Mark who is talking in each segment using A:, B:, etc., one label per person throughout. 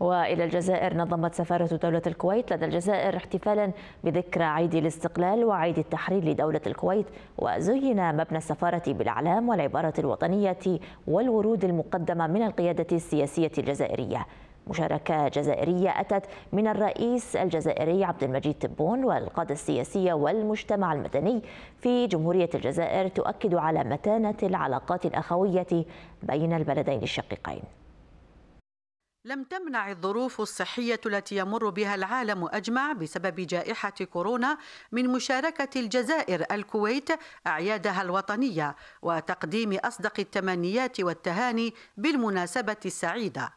A: وإلى الجزائر نظمت سفارة دولة الكويت لدى الجزائر احتفالا بذكرى عيد الاستقلال وعيد التحرير لدولة الكويت وزين مبنى السفارة بالأعلام والعبارة الوطنية والورود المقدمة من القيادة السياسية الجزائرية مشاركة جزائرية أتت من الرئيس الجزائري عبد المجيد تبون والقادة السياسية والمجتمع المدني في جمهورية الجزائر تؤكد على متانة العلاقات الأخوية بين البلدين الشقيقين
B: لم تمنع الظروف الصحية التي يمر بها العالم أجمع بسبب جائحة كورونا من مشاركة الجزائر الكويت أعيادها الوطنية وتقديم أصدق التمنيات والتهاني بالمناسبة السعيدة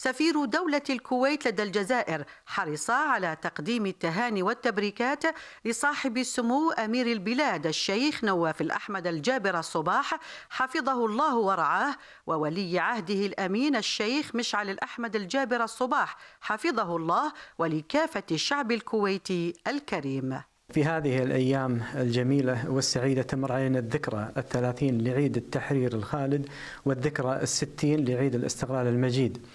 B: سفير دولة الكويت لدى الجزائر حرص على تقديم التهاني والتبريكات لصاحب السمو أمير البلاد الشيخ نواف الأحمد الجابر الصباح حفظه الله ورعاه وولي عهده الأمين الشيخ مشعل الأحمد الجابر الصباح حفظه الله ولكافة الشعب الكويتي الكريم
C: في هذه الأيام الجميلة والسعيدة تمر علينا الذكرى الثلاثين لعيد التحرير الخالد والذكرى الستين لعيد الاستقلال المجيد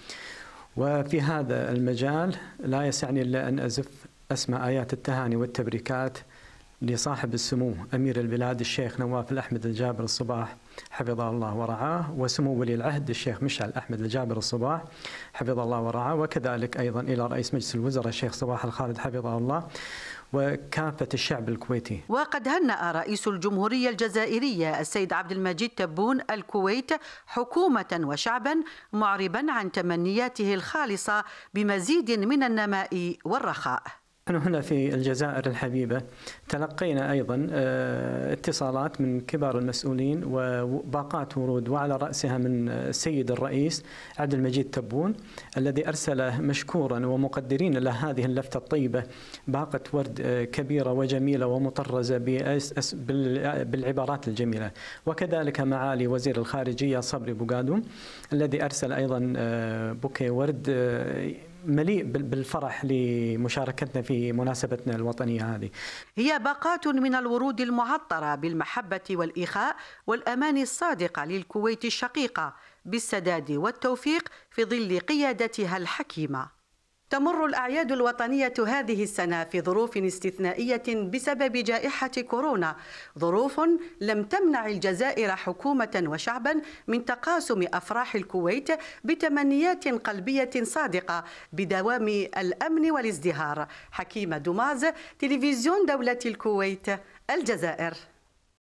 C: وفي هذا المجال لا يسعني إلا أن أزف أسمى آيات التهاني والتبريكات لصاحب السمو أمير البلاد الشيخ نواف الأحمد الجابر الصباح حفظه الله ورعاه وسمو ولي العهد الشيخ مشعل أحمد الجابر الصباح حفظه الله ورعاه وكذلك أيضا إلى رئيس مجلس الوزراء الشيخ صباح الخالد حفظه الله وكافة الشعب الكويتي
B: وقد هنأ رئيس الجمهورية الجزائرية السيد عبد المجيد تبون الكويت حكومة وشعبا معربا عن تمنياته الخالصة بمزيد من النماء والرخاء
C: أنا هنا في الجزائر الحبيبة تلقينا أيضا آه، اتصالات من كبار المسؤولين وباقات ورود وعلى رأسها من السيد آه، الرئيس عبد المجيد تبون الذي أرسل مشكورا ومقدرين له هذه اللفتة الطيبة باقة ورد آه، كبيرة وجميلة ومطرزة بالعبارات الجميلة وكذلك معالي وزير الخارجية صبري بوغادوم الذي أرسل أيضا بوكي ورد مليء بالفرح لمشاركتنا في مناسبتنا الوطنية هذه هي باقات من الورود المعطرة بالمحبة والإخاء والأمان
B: الصادقة للكويت الشقيقة بالسداد والتوفيق في ظل قيادتها الحكيمة تمر الأعياد الوطنية هذه السنة في ظروف استثنائية بسبب جائحة كورونا، ظروف لم تمنع الجزائر حكومة وشعبا من تقاسم أفراح الكويت بتمنيات قلبية صادقة بدوام الأمن والازدهار. حكيمة دوماز، تلفزيون دولة الكويت، الجزائر.